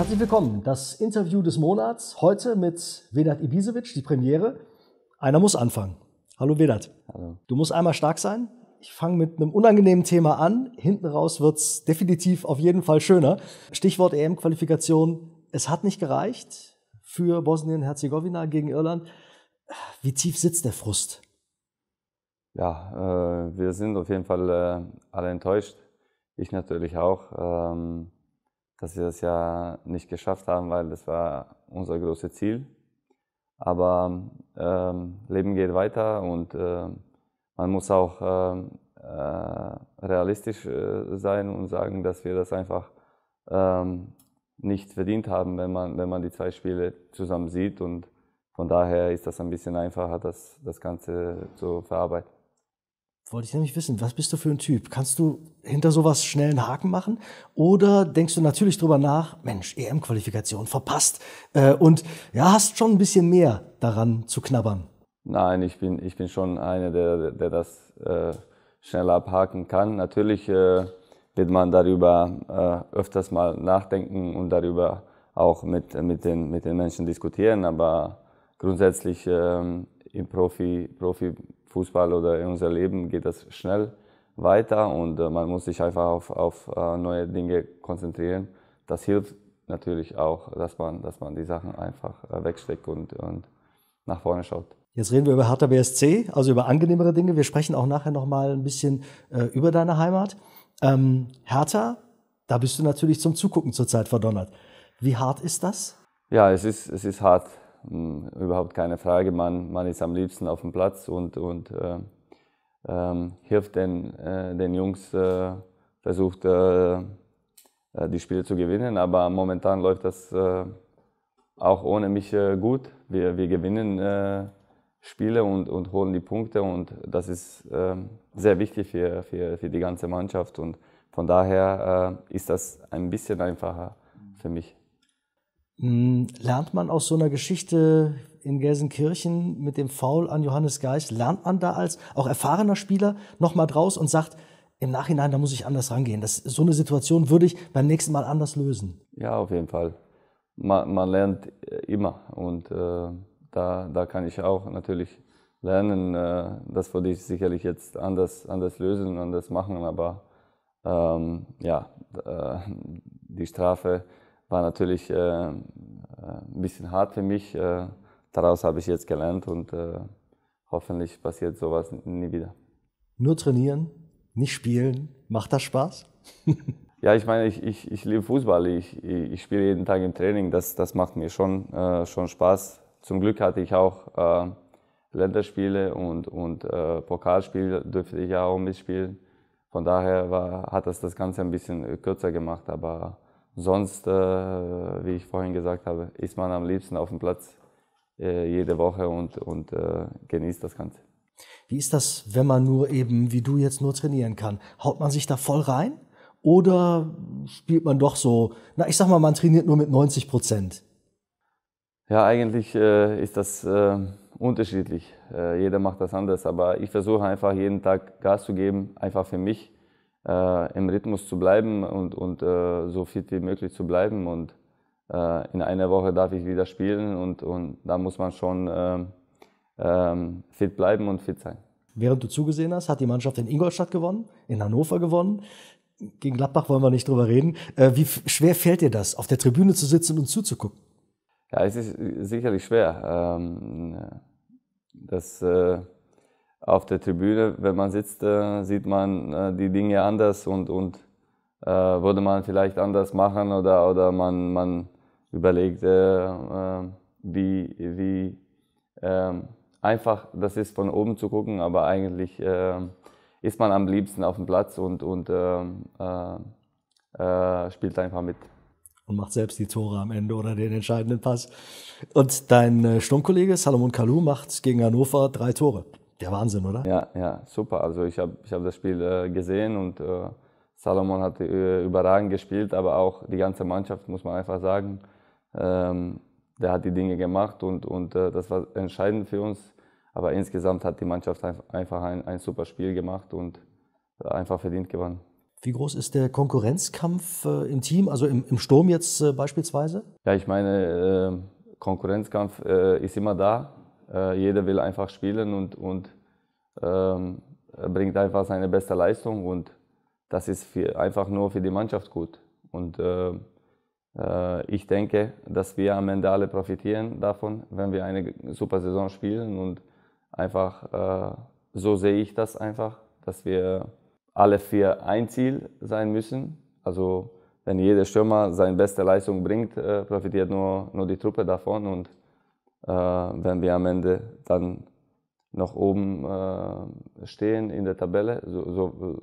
herzlich willkommen. Das Interview des Monats heute mit Vedat Ibisevic, die Premiere. Einer muss anfangen. Hallo Vedat. Hallo. Du musst einmal stark sein. Ich fange mit einem unangenehmen Thema an. Hinten raus wird es definitiv auf jeden Fall schöner. Stichwort EM-Qualifikation. Es hat nicht gereicht für Bosnien-Herzegowina gegen Irland. Wie tief sitzt der Frust? Ja, äh, wir sind auf jeden Fall äh, alle enttäuscht. Ich natürlich auch. Ähm dass wir das ja nicht geschafft haben, weil das war unser großes Ziel. Aber ähm, Leben geht weiter und äh, man muss auch ähm, äh, realistisch äh, sein und sagen, dass wir das einfach ähm, nicht verdient haben, wenn man, wenn man die zwei Spiele zusammen sieht. Und von daher ist das ein bisschen einfacher, das, das Ganze zu verarbeiten wollte ich nämlich wissen, was bist du für ein Typ? Kannst du hinter sowas schnell einen Haken machen? Oder denkst du natürlich drüber nach, Mensch, EM-Qualifikation verpasst äh, und ja, hast schon ein bisschen mehr daran zu knabbern? Nein, ich bin, ich bin schon einer, der, der das äh, schnell abhaken kann. Natürlich äh, wird man darüber äh, öfters mal nachdenken und darüber auch mit, mit, den, mit den Menschen diskutieren, aber grundsätzlich ähm, im Profi, Profi Fußball oder in unser Leben geht das schnell weiter und äh, man muss sich einfach auf, auf äh, neue Dinge konzentrieren. Das hilft natürlich auch, dass man, dass man die Sachen einfach äh, wegsteckt und, und nach vorne schaut. Jetzt reden wir über Hertha BSC, also über angenehmere Dinge. Wir sprechen auch nachher nochmal ein bisschen äh, über deine Heimat. Ähm, Hertha, da bist du natürlich zum Zugucken zurzeit verdonnert. Wie hart ist das? Ja, es ist, es ist hart. Hm, überhaupt keine Frage. Man, man ist am liebsten auf dem Platz und, und äh, ähm, hilft den, äh, den Jungs, äh, versucht äh, äh, die Spiele zu gewinnen. Aber momentan läuft das äh, auch ohne mich gut. Wir, wir gewinnen Spiele und, und holen die Punkte und das ist ähm, sehr wichtig für, für, für die ganze Mannschaft. Und von daher ist das ein bisschen einfacher für mich. Hm, lernt man aus so einer Geschichte in Gelsenkirchen mit dem Foul an Johannes Geis, lernt man da als auch erfahrener Spieler nochmal draus und sagt, im Nachhinein, da muss ich anders rangehen. Das, so eine Situation würde ich beim nächsten Mal anders lösen. Ja, auf jeden Fall. Man, man lernt äh, immer und äh, da, da kann ich auch natürlich lernen. Äh, das würde ich sicherlich jetzt anders, anders lösen anders machen, aber ähm, ja, äh, die Strafe war natürlich äh, äh, ein bisschen hart für mich. Äh, daraus habe ich jetzt gelernt und äh, hoffentlich passiert sowas nie wieder. Nur trainieren, nicht spielen, macht das Spaß? ja, ich meine, ich, ich, ich liebe Fußball, ich, ich, spiele jeden Tag im Training, das, das macht mir schon, äh, schon Spaß. Zum Glück hatte ich auch äh, Länderspiele und, und äh, Pokalspiele, durfte ich auch mitspielen. Von daher war, hat das das Ganze ein bisschen kürzer gemacht, aber Sonst, äh, wie ich vorhin gesagt habe, ist man am liebsten auf dem Platz äh, jede Woche und, und äh, genießt das Ganze. Wie ist das, wenn man nur eben, wie du jetzt, nur trainieren kann? Haut man sich da voll rein? Oder spielt man doch so, na, ich sag mal, man trainiert nur mit 90 Prozent? Ja, eigentlich äh, ist das äh, unterschiedlich. Äh, jeder macht das anders, aber ich versuche einfach jeden Tag Gas zu geben, einfach für mich äh, im Rhythmus zu bleiben und, und äh, so fit wie möglich zu bleiben. Und äh, in einer Woche darf ich wieder spielen und, und da muss man schon ähm, ähm fit bleiben und fit sein. Während du zugesehen hast, hat die Mannschaft in Ingolstadt gewonnen, in Hannover gewonnen. Gegen Gladbach wollen wir nicht drüber reden. Äh, wie schwer fällt dir das, auf der Tribüne zu sitzen und zuzugucken? Ja, es ist sicherlich schwer. Ähm, das äh, auf der Tribüne, wenn man sitzt, äh, sieht man äh, die Dinge anders und, und äh, würde man vielleicht anders machen oder, oder man, man überlegt, äh, äh, wie, wie ähm, einfach das ist, von oben zu gucken, aber eigentlich äh, ist man am liebsten auf dem Platz und, und spielt einfach mit und macht selbst die Tore am Ende oder den entscheidenden Pass. Und dein Sturmkollege Salomon Kalou macht gegen Hannover drei Tore. Der Wahnsinn, oder? Ja, ja, super. Also ich habe ich hab das Spiel äh, gesehen und äh, Salomon hat äh, überragend gespielt, aber auch die ganze Mannschaft, muss man einfach sagen, ähm, der hat die Dinge gemacht und, und äh, das war entscheidend für uns. Aber insgesamt hat die Mannschaft einfach ein, ein super Spiel gemacht und äh, einfach verdient gewonnen. Wie groß ist der Konkurrenzkampf äh, im Team, also im, im Sturm jetzt beispielsweise? Ja, ich meine, Konkurrenzkampf ist immer da, äh, jeder will einfach spielen und, und ähm, bringt einfach seine beste Leistung und das ist für, einfach nur für die Mannschaft gut. Und ähm, äh, ich denke, dass wir am Ende alle profitieren davon, wenn wir eine super Saison spielen und einfach äh, so sehe ich das einfach, dass wir alle für ein Ziel sein müssen. Also wenn jeder Stürmer seine beste Leistung bringt, äh, profitiert nur, nur die Truppe davon und äh, wenn wir am Ende dann noch oben äh, stehen in der Tabelle, so, so,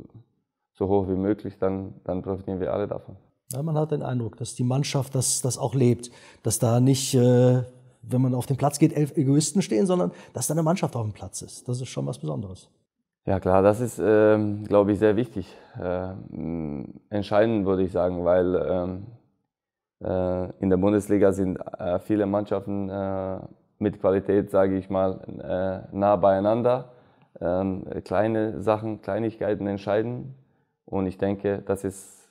so, hoch wie möglich, dann, dann profitieren wir alle davon. Ja, man hat den Eindruck, dass die Mannschaft das, das auch lebt, dass da nicht, äh, wenn man auf den Platz geht, elf Egoisten stehen, sondern dass da eine Mannschaft auf dem Platz ist. Das ist schon was Besonderes. Ja klar, das ist, ähm, glaube ich, sehr wichtig. Ähm, entscheidend würde ich sagen, weil ähm, äh, in der Bundesliga sind äh, viele Mannschaften äh, mit Qualität, sage ich mal, nah beieinander. Ähm, kleine Sachen, Kleinigkeiten entscheiden. Und ich denke, das ist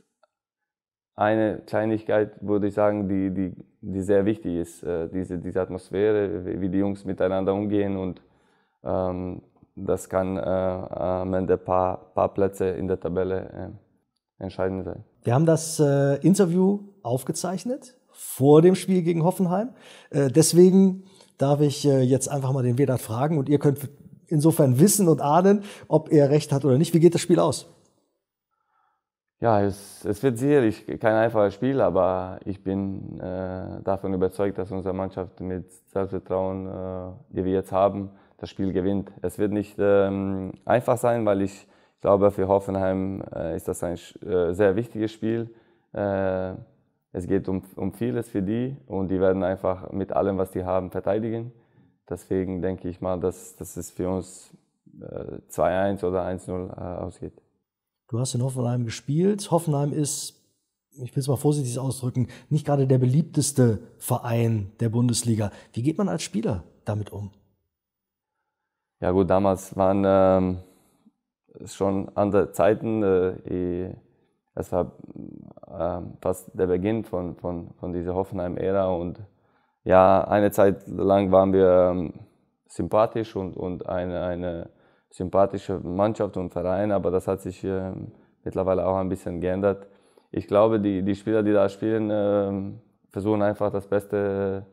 eine Kleinigkeit, würde ich sagen, die, die, die sehr wichtig ist. diese, diese Atmosphäre, wie die Jungs miteinander umgehen. Und ähm, das kann am Ende ein paar, paar Plätze in der Tabelle entscheiden sein. Wir haben das Interview aufgezeichnet vor dem Spiel gegen Hoffenheim. Äh, deswegen darf ich äh, jetzt einfach mal den Vedat fragen und ihr könnt insofern wissen und ahnen, ob er recht hat oder nicht. Wie geht das Spiel aus? Ja, es, es wird sicherlich kein einfaches Spiel, aber ich bin äh, davon überzeugt, dass unsere Mannschaft mit Selbstvertrauen, äh, die wir jetzt haben, das Spiel gewinnt. Es wird nicht ähm, einfach sein, weil ich glaube, für Hoffenheim äh, ist das ein äh, sehr wichtiges Spiel es geht um, um vieles für die und die werden einfach mit allem, was die haben, verteidigen. Deswegen denke ich mal, dass, dass es für uns äh, 2-1 oder 1-0 äh, ausgeht. Du hast in Hoffenheim gespielt. Hoffenheim ist, ich will es mal vorsichtig ausdrücken, nicht gerade der beliebteste Verein der Bundesliga. Wie geht man als Spieler damit um? Ja gut, damals waren ähm, schon andere Zeiten. Äh, es war ähm, fast der Beginn von, von, von dieser Hoffenheim-Ära. Und ja, eine Zeit lang waren wir ähm, sympathisch und, und eine, eine sympathische Mannschaft und Verein, aber das hat sich ähm, mittlerweile auch ein bisschen geändert. Ich glaube, die, die Spieler, die da spielen, versuchen einfach das Beste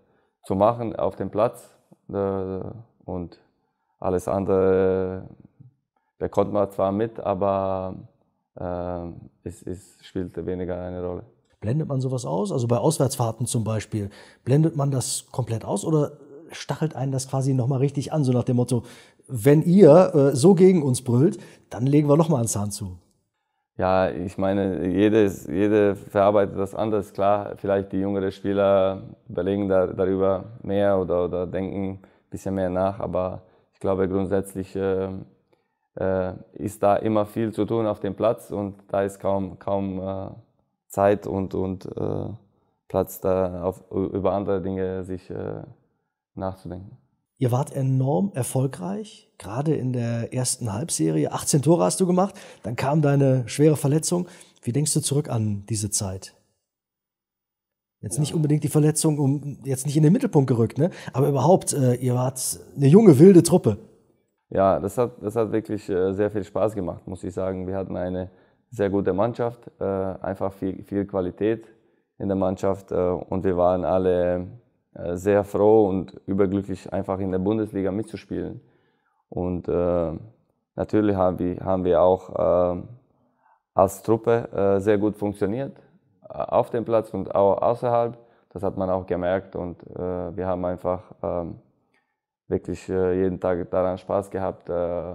zu machen auf dem Platz äh, und alles andere äh, bekommt man zwar mit, aber ähm, es, es spielt weniger eine Rolle. Blendet man sowas aus? Also bei Auswärtsfahrten zum Beispiel, blendet man das komplett aus oder stachelt einen das quasi nochmal richtig an, so nach dem Motto, wenn ihr äh, so gegen uns brüllt, dann legen wir nochmal einen Zahn zu? Ja, ich meine, jedes, jede verarbeitet das anders. Klar, vielleicht die jüngeren Spieler überlegen da, darüber mehr oder, oder denken ein bisschen mehr nach, aber ich glaube grundsätzlich äh, äh, ist da immer viel zu tun auf dem Platz und da ist kaum, kaum äh, Zeit und, und äh, Platz, da auf, über andere Dinge sich nachzudenken. Ihr wart enorm erfolgreich, gerade in der ersten Halbserie. 18 Tore hast du gemacht, dann kam deine schwere Verletzung. Wie denkst du zurück an diese Zeit? Jetzt ja. nicht unbedingt die Verletzung, um jetzt nicht in den Mittelpunkt gerückt, ne? aber überhaupt, ihr wart eine junge, wilde Truppe ja, das hat, das hat wirklich äh, sehr viel Spaß gemacht, muss ich sagen. Wir hatten eine sehr gute Mannschaft, äh, einfach viel, viel Qualität in der Mannschaft äh, und wir waren alle sehr froh und überglücklich, einfach in der Bundesliga mitzuspielen. Und natürlich haben wir, haben wir auch als Truppe sehr gut funktioniert, auf dem Platz und auch außerhalb. Das hat man auch gemerkt und wir haben einfach ähm, wirklich äh, jeden Tag daran Spaß gehabt, äh,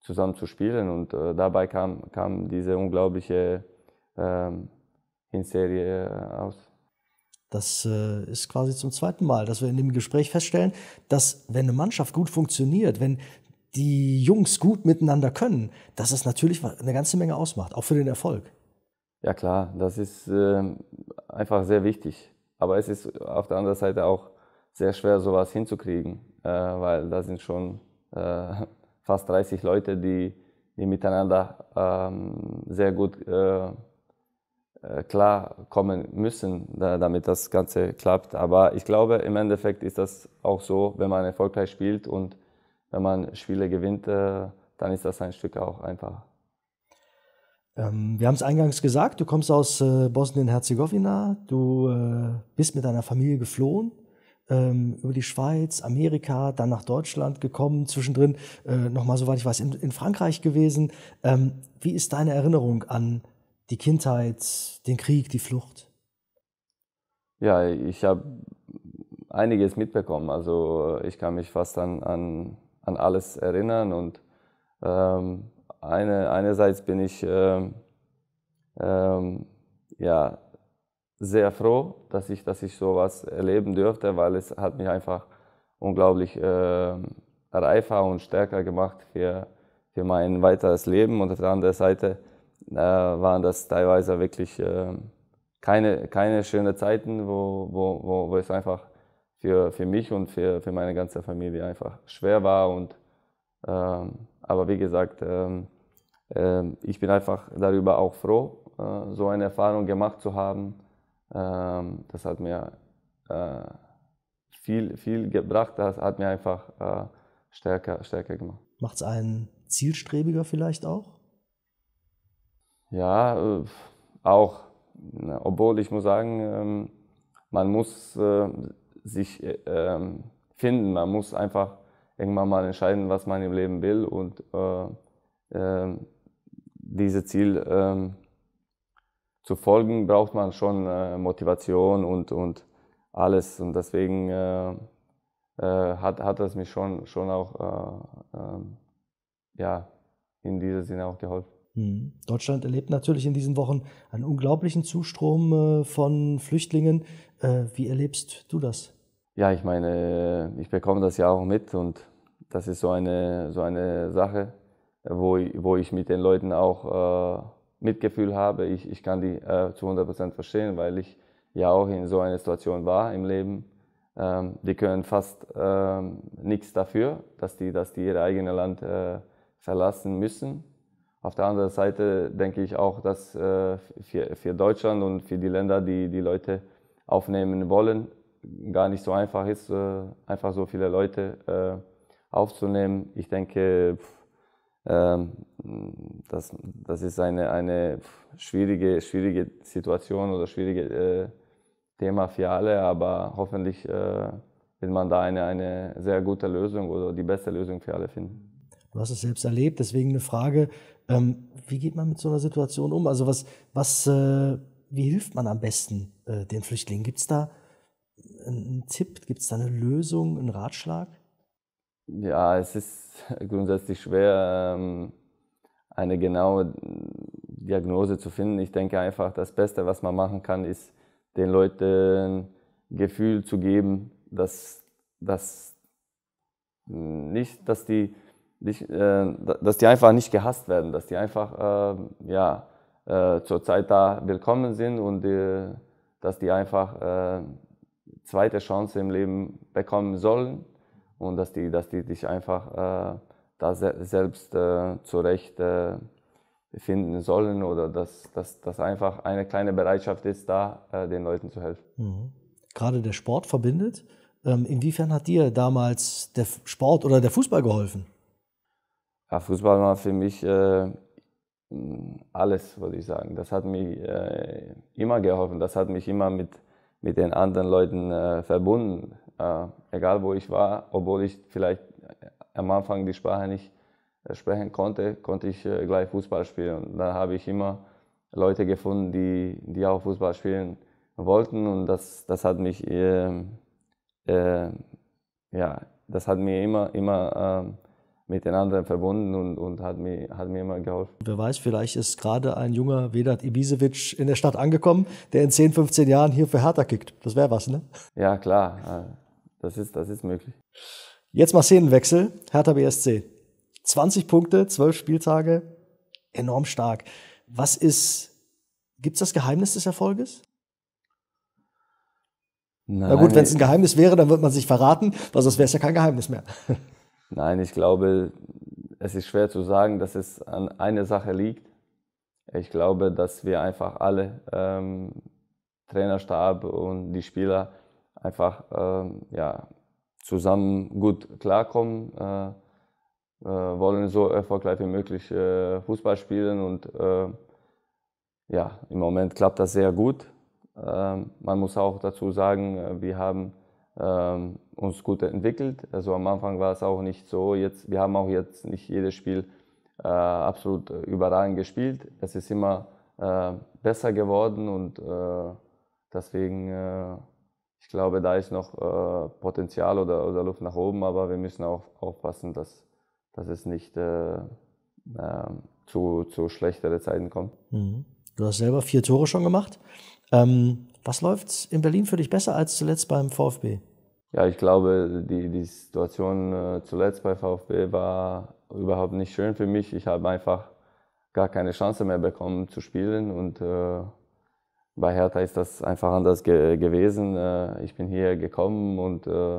zusammen zu spielen. Und äh, dabei kam, kam diese unglaubliche ähm, Hinserie aus. Das ist quasi zum zweiten Mal, dass wir in dem Gespräch feststellen, dass wenn eine Mannschaft gut funktioniert, wenn die Jungs gut miteinander können, dass es natürlich eine ganze Menge ausmacht, auch für den Erfolg. Ja klar, das ist ähm, einfach sehr wichtig. Aber es ist auf der anderen Seite auch sehr schwer, sowas hinzukriegen, äh, weil da sind schon äh, fast 30 Leute, die, die miteinander ähm, sehr gut äh, klar kommen müssen, damit das Ganze klappt. Aber ich glaube, im Endeffekt ist das auch so, wenn man erfolgreich spielt und wenn man Spiele gewinnt, dann ist das ein Stück auch einfacher. Ähm, wir haben es eingangs gesagt, du kommst aus Bosnien-Herzegowina, du bist mit deiner Familie geflohen ähm, über die Schweiz, Amerika, dann nach Deutschland gekommen, zwischendrin äh, nochmal, soweit ich weiß, in, in Frankreich gewesen. Ähm, wie ist deine Erinnerung an die Kindheit, den Krieg, die Flucht? Ja, ich habe einiges mitbekommen. Also ich kann mich fast an, an, an alles erinnern und ähm, eine, einerseits bin ich ähm, ähm, ja, sehr froh, dass ich, dass ich sowas erleben dürfte, weil es hat mich einfach unglaublich äh, reifer und stärker gemacht für, für mein weiteres Leben. Und auf der anderen Seite äh, waren das teilweise wirklich äh, keine, keine schönen Zeiten, wo, wo, wo, wo es einfach für, für mich und für, für meine ganze Familie einfach schwer war. Und, ähm, aber wie gesagt, ähm, äh, ich bin einfach darüber auch froh, äh, so eine Erfahrung gemacht zu haben ähm, das hat mir äh, viel, viel gebracht, das hat mir einfach äh, stärker, stärker gemacht. Macht es einen zielstrebiger vielleicht auch? Ja, äh, auch. Obwohl ich muss sagen, ähm, man muss äh, sich äh, ähm, finden, man muss einfach irgendwann mal entscheiden, was man im Leben will und ähm, dieses Ziel zu folgen, braucht man schon äh, Motivation und, und alles. Und deswegen äh, äh hat, hat das mich schon, schon auch äh, ähm, ja, in diesem Sinne auch geholfen. Mhm. Deutschland erlebt natürlich in diesen Wochen einen unglaublichen Zustrom äh, von Flüchtlingen. Wie erlebst du das? Ja, ich meine, ich bekomme das ja auch mit und das ist so eine, so eine Sache, wo, wo ich mit den Leuten auch Mitgefühl habe. Ich, ich kann die äh, zu 100% verstehen, weil ich ja auch in so einer Situation war im Leben. Ähm, die können fast ähm, nichts dafür, dass die, dass die ihr eigenes Land äh, verlassen müssen. Auf der anderen Seite denke ich auch, dass äh, für, für Deutschland und für die Länder, die die Leute aufnehmen wollen, gar nicht so einfach ist, äh, einfach so viele Leute äh, aufzunehmen. Ich denke, pff, ähm, das, das ist eine, eine schwierige, schwierige Situation oder schwierige äh, Thema für alle, aber hoffentlich äh, wird man da eine, eine sehr gute Lösung oder die beste Lösung für alle finden. Du hast es selbst erlebt, deswegen eine Frage, ähm, wie geht man mit so einer Situation um? Also was, was, äh, wie hilft man am besten äh, den Flüchtlingen? Gibt es da einen Tipp, gibt es da eine Lösung, einen Ratschlag? Ja, es ist grundsätzlich schwer, ähm, eine genaue Diagnose zu finden. Ich denke einfach, das Beste, was man machen kann, ist, den Leuten Gefühl zu geben, dass, dass, nicht, dass, die, nicht, äh, dass die einfach nicht gehasst werden, dass die einfach ähm, ja, äh, zurzeit da willkommen sind und dass die einfach äh, zweite Chance im Leben bekommen sollen und dass die, dass die dich einfach äh, da se selbst äh, zurecht äh, finden sollen oder dass, das dass einfach eine kleine Bereitschaft ist, da äh, den Leuten zu helfen. Mhm. Gerade der Sport verbindet. Ähm, inwiefern hat dir damals der Sport oder der Fußball geholfen? Ja, Fußball war für mich äh, alles, würde ich sagen. Das hat mir äh, immer geholfen. Das hat mich immer mit, mit den anderen Leuten äh, verbunden äh, egal wo ich war, obwohl ich vielleicht äh, am Anfang die Sprache nicht äh, sprechen konnte, konnte ich äh, gleich Fußball spielen. Und da habe ich immer Leute gefunden, die, die auch Fußball spielen wollten und das, das hat mich ähm, äh, ja, das hat mir immer, immer ähm, den anderen verbunden und, und hat, mir, hat mir immer geholfen. Wer weiß, vielleicht ist gerade ein junger Vedat Ibisevic in der Stadt angekommen, der in 10, 15 Jahren hier für Hertha kickt. Das wäre was, ne? Ja, klar. Das ist, das ist möglich. Jetzt mal Szenenwechsel. Hertha BSC. 20 Punkte, 12 Spieltage. Enorm stark. Was ist, gibt es das Geheimnis des Erfolges? Nein, Na gut, wenn es ein Geheimnis wäre, dann wird man sich verraten, weil sonst wäre es ja kein Geheimnis mehr. Nein, ich glaube, es ist schwer zu sagen, dass es an einer Sache liegt. Ich glaube, dass wir einfach alle, ähm, Trainerstab und die Spieler, einfach ähm, ja, zusammen gut klarkommen, äh, äh, wollen so erfolgreich wie möglich äh, Fußball spielen und ja, im Moment klappt das sehr gut. Ähm, man muss auch dazu sagen, wir haben ähm, uns gut entwickelt. Also am Anfang war es auch nicht so. Jetzt, wir haben auch jetzt nicht jedes Spiel äh, absolut überragend gespielt. Es ist immer äh, besser geworden und äh, deswegen ich glaube, da ist noch äh, Potenzial oder, oder Luft nach oben, aber wir müssen auch aufpassen, dass, dass es nicht äh, äh, zu, zu schlechtere Zeiten kommt. Mhm. Du hast selber vier Tore schon gemacht. Ähm, was läuft in Berlin für dich besser als zuletzt beim VfB? Ja, ich glaube, die, die Situation äh, zuletzt bei VfB war überhaupt nicht schön für mich. Ich habe einfach gar keine Chance mehr bekommen zu spielen und äh, bei Hertha ist das einfach anders ge gewesen. Äh, ich bin hier gekommen und äh,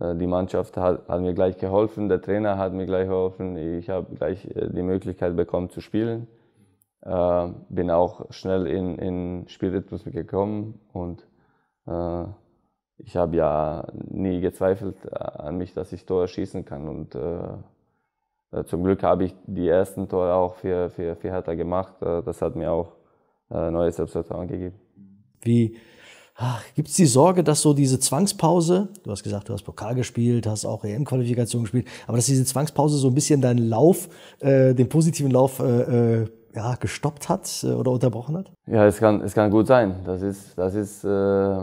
äh, die Mannschaft hat, hat, mir gleich geholfen, der Trainer hat mir gleich geholfen. Ich habe gleich die Möglichkeit bekommen zu spielen. bin auch schnell in, in Spielrhythmus gekommen und ich habe ja nie gezweifelt an mich, dass ich Tore schießen kann. Und äh, zum Glück habe ich die ersten Tore auch für, für, für Hertha gemacht. Das hat mir auch äh, neue Selbstvertrauen gegeben. Wie gibt es die Sorge, dass so diese Zwangspause, du hast gesagt, du hast Pokal gespielt, hast auch EM-Qualifikation gespielt, aber dass diese Zwangspause so ein bisschen deinen Lauf, äh, den positiven Lauf äh, äh ja, gestoppt hat äh, oder unterbrochen hat? Ja, es kann, es kann gut sein. Das ist, das ist äh, äh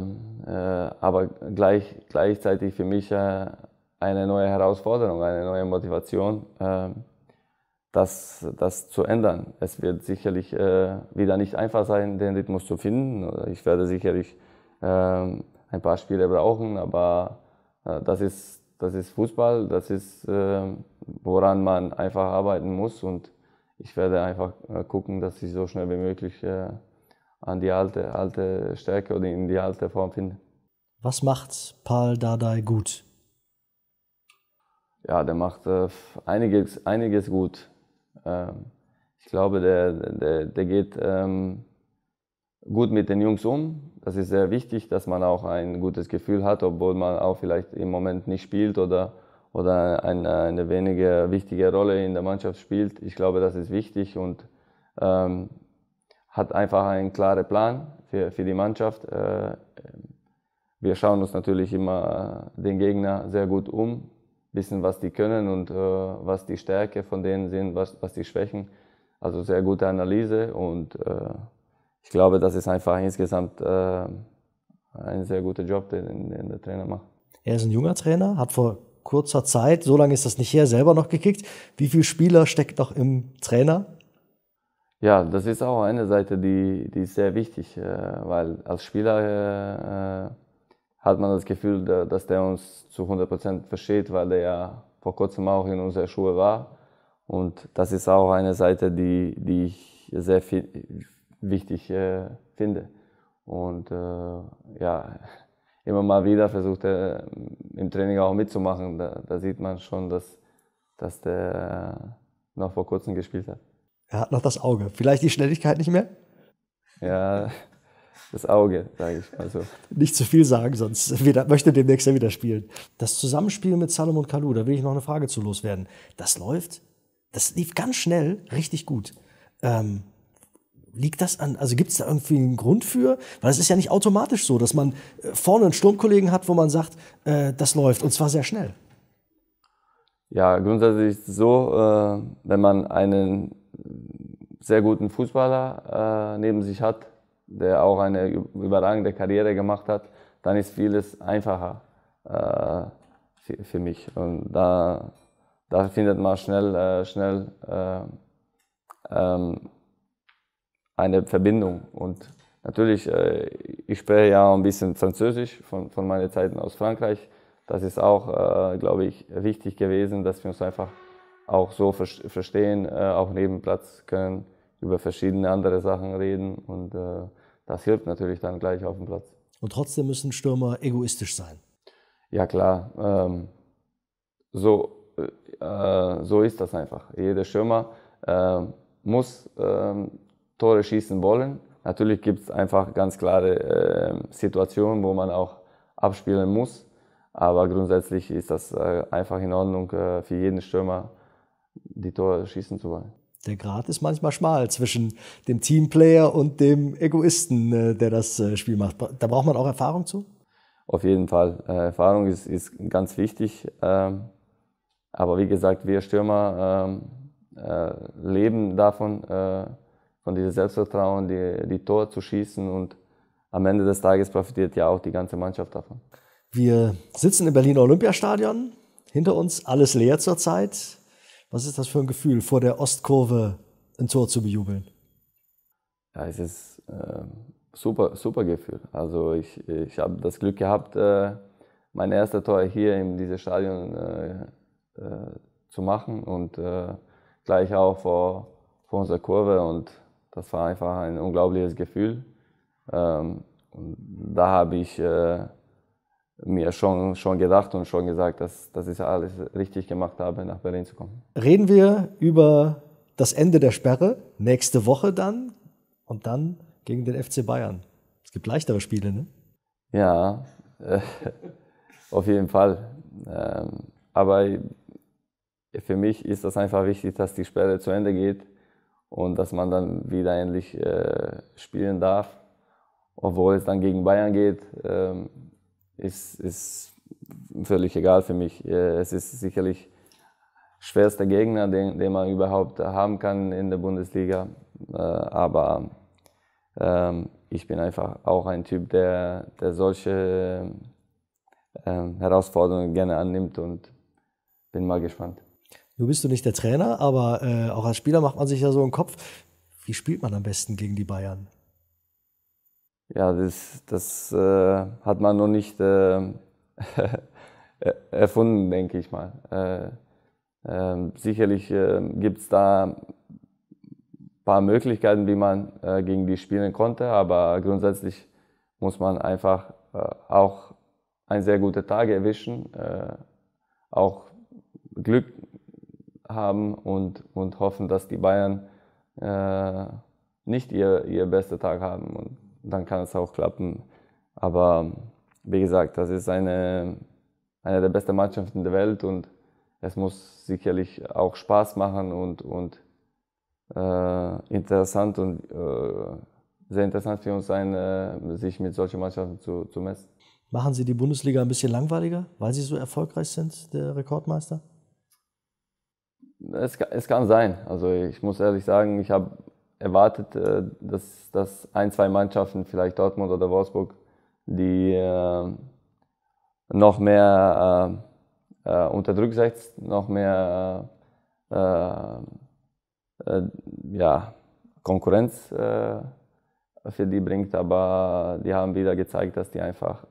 aber gleich, gleichzeitig für mich eine neue Herausforderung, eine neue Motivation. Ähm, das, das zu ändern. Es wird sicherlich äh, wieder nicht einfach sein, den Rhythmus zu finden. Ich werde sicherlich äh, ein paar Spiele brauchen, aber äh, das, ist, das ist Fußball, das ist, ähm, woran man einfach arbeiten muss. Und ich werde einfach äh, gucken, dass ich so schnell wie möglich äh, an die alte, alte Stärke oder in die alte Form finde. Was macht Paul Dardai gut? Ja, der macht äh, einiges, einiges gut ähm, ich glaube, der, der, der geht ähm, gut mit den Jungs um. Das ist sehr wichtig, dass man auch ein gutes Gefühl hat, obwohl man auch vielleicht im Moment nicht spielt oder, oder eine, eine wenige wichtige Rolle in der Mannschaft spielt. Ich glaube, das ist wichtig und ähm, hat einfach einen klaren Plan für, für die Mannschaft. Äh, wir schauen uns natürlich immer den Gegner sehr gut um wissen, was die können und äh, was die Stärke von denen sind, was, was die Schwächen. Also sehr gute Analyse und äh, ich glaube, das ist einfach insgesamt äh, ein sehr guter Job, den, den, der Trainer macht. Er ist ein junger Trainer, hat vor kurzer Zeit, so lange ist das nicht her, selber noch gekickt. Wie viele Spieler steckt noch im Trainer? Ja, das ist auch eine Seite, die, die ist sehr wichtig, äh, weil als Spieler äh, äh, hat man das Gefühl, dass der uns zu 100% versteht, weil der ja vor kurzem auch in unserer Schule war. Und das ist auch eine Seite, die, die ich sehr viel, wichtig äh, finde. Und äh, ja, immer mal wieder versucht er äh, im Training auch mitzumachen. Da, da sieht man schon, dass, dass der äh, noch vor kurzem gespielt hat. Er hat noch das Auge. Vielleicht die Schnelligkeit nicht mehr? Ja, das Auge, sage ich mal Nicht zu viel sagen, sonst wieder, möchte demnächst ja wieder spielen. Das Zusammenspiel mit Salomon Kalou, da will ich noch eine Frage zu loswerden. Das läuft, das lief ganz schnell richtig gut. Ähm, liegt das an, also gibt es da irgendwie einen Grund für? Weil es ist ja nicht automatisch so, dass man äh, vorne einen Sturmkollegen hat, wo man sagt, äh, das läuft und zwar sehr schnell. Ja, grundsätzlich so, äh, wenn man einen sehr guten Fußballer äh, neben sich hat, der auch eine überragende Karriere gemacht hat, dann ist vieles einfacher äh, für, mich. Und da, da findet man schnell, äh, schnell äh, ähm, eine Verbindung. Und natürlich, äh, ich spreche ja auch ein bisschen Französisch von, von meinen Zeiten aus Frankreich. Das ist auch, äh, glaube ich, wichtig gewesen, dass wir uns einfach auch so ver verstehen, äh, auch neben Platz können, über verschiedene andere Sachen reden und das hilft natürlich dann gleich auf dem Platz. Und trotzdem müssen Stürmer egoistisch sein. Ja klar, ähm, so, äh, äh so ist das einfach. Jeder Stürmer äh, muss äh, Tore schießen wollen. Natürlich gibt es einfach ganz klare ähm, Situationen, wo man auch abspielen muss. Aber grundsätzlich ist das äh, einfach in Ordnung äh, für jeden Stürmer, die Tore schießen zu wollen der Grad ist manchmal schmal zwischen dem Teamplayer und dem Egoisten, äh, der das äh, Spiel macht. Da braucht man auch Erfahrung zu? Auf jeden Fall. Äh, Erfahrung ist, ist ganz wichtig. Ähm, aber wie gesagt, wir Stürmer ähm, leben davon, von diesem Selbstvertrauen, die, die Tor zu schießen. Und am Ende des Tages profitiert ja auch die ganze Mannschaft davon. Wir sitzen im Berliner Olympiastadion. Hinter uns alles leer zurzeit. Was ist das für ein Gefühl, vor der Ostkurve ein Tor zu bejubeln? Ja, es ist äh, super, super Gefühl. Also ich, ich habe das Glück gehabt, äh, mein erstes Tor hier in diesem Stadion äh, äh, zu machen und äh, gleich auch vor, vor unserer Kurve und das war einfach ein unglaubliches Gefühl. Ähm, und da habe ich äh, mir schon, schon gedacht und schon gesagt, dass, dass ich alles richtig gemacht habe, nach Berlin zu kommen. Reden wir über das Ende der Sperre, nächste Woche dann und dann gegen den FC Bayern. Es gibt leichtere Spiele, ne? Ja, äh, auf jeden Fall. Ähm, aber für mich ist das einfach wichtig, dass die Sperre zu Ende geht und dass man dann wieder endlich äh, spielen darf, obwohl es dann gegen Bayern geht. Ähm, ist, ist völlig egal für mich. Äh, es ist sicherlich schwerster Gegner, den, den man überhaupt haben kann in der Bundesliga. Äh, aber ähm, ich bin einfach auch ein Typ, der, der solche ähm, Herausforderungen gerne annimmt und bin mal gespannt. Nun bist du nicht der Trainer, aber äh, auch als Spieler macht man sich ja so einen Kopf. Wie spielt man am besten gegen die Bayern? ja, das, das äh, hat man noch nicht äh, erfunden, denke ich mal. Äh, ähm, sicherlich äh, gibt es da ein paar Möglichkeiten, wie man äh, gegen die spielen konnte, aber grundsätzlich muss man einfach äh, auch einen sehr guten Tag erwischen, äh, auch Glück haben und, und hoffen, dass die Bayern nicht ihr, ihr besten Tag haben. Und dann kann es auch klappen. Aber wie gesagt, das ist eine, eine der besten Mannschaften der Welt und es muss sicherlich auch Spaß machen und, und äh, interessant und äh, sehr interessant für uns sein, äh, sich mit solchen Mannschaften zu, zu messen. Machen Sie die Bundesliga ein bisschen langweiliger, weil Sie so erfolgreich sind, der Rekordmeister? Es, es kann sein. Also ich muss ehrlich sagen, ich habe erwartet, äh, dass, dass ein, zwei Mannschaften, vielleicht Dortmund oder Wolfsburg, die äh, noch mehr äh, äh, unter Druck setzt, noch mehr äh, ja, Konkurrenz für die bringt. Aber die haben wieder gezeigt, dass die einfach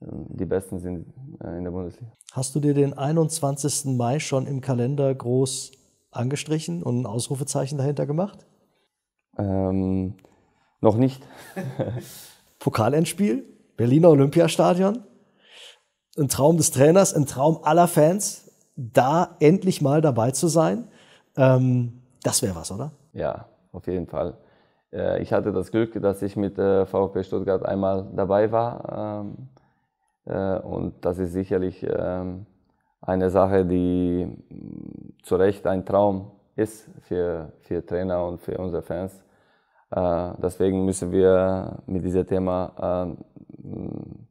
die Besten sind in der Bundesliga. Hast du dir den 21. Mai schon im Kalender groß angestrichen und ein Ausrufezeichen dahinter gemacht? Ähm, noch nicht. Pokalendspiel, Berliner Olympiastadion. Ein Traum des Trainers, ein Traum aller Fans, da endlich mal dabei zu sein. Ähm, das wäre was, oder? Ja, auf jeden Fall. Äh, ich hatte das Glück, dass ich mit äh, VfB Stuttgart einmal dabei war. Ähm, äh, und das ist sicherlich ähm, eine Sache, die mm, zu Recht ein Traum ist für, für Trainer und für unsere Fans. Äh, deswegen müssen wir mit diesem Thema ähm,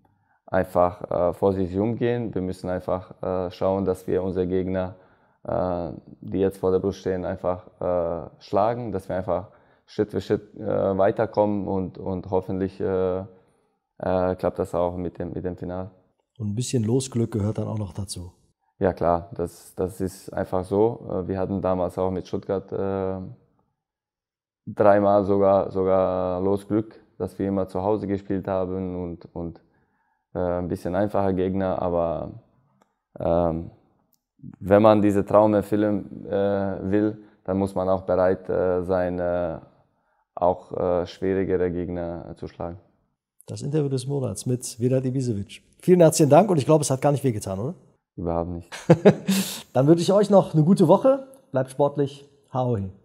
einfach äh, vorsichtig umgehen. Wir müssen einfach äh, schauen, dass wir unsere Gegner, die jetzt vor der Brust stehen, einfach schlagen, dass wir einfach Schritt für Schritt weiterkommen und, und hoffentlich klappt das auch mit dem, mit dem Finale. Und ein bisschen Losglück gehört dann auch noch dazu. Ja klar, das, das ist einfach so. Wir hatten damals auch mit Stuttgart dreimal sogar, sogar Glück, dass wir immer zu Hause gespielt haben und, und äh, ein bisschen einfacher Gegner, aber ähm, wenn man diese Traum erfüllen äh, will, dann muss man auch bereit äh, sein, äh, auch äh, schwierigere Gegner äh, zu schlagen. Das Interview des Monats mit Vedat Ibisevic. Vielen herzlichen Dank und ich glaube, es hat gar nicht wehgetan, oder? Überhaupt nicht. dann wünsche ich euch noch eine gute Woche. Bleibt sportlich. Hau hin.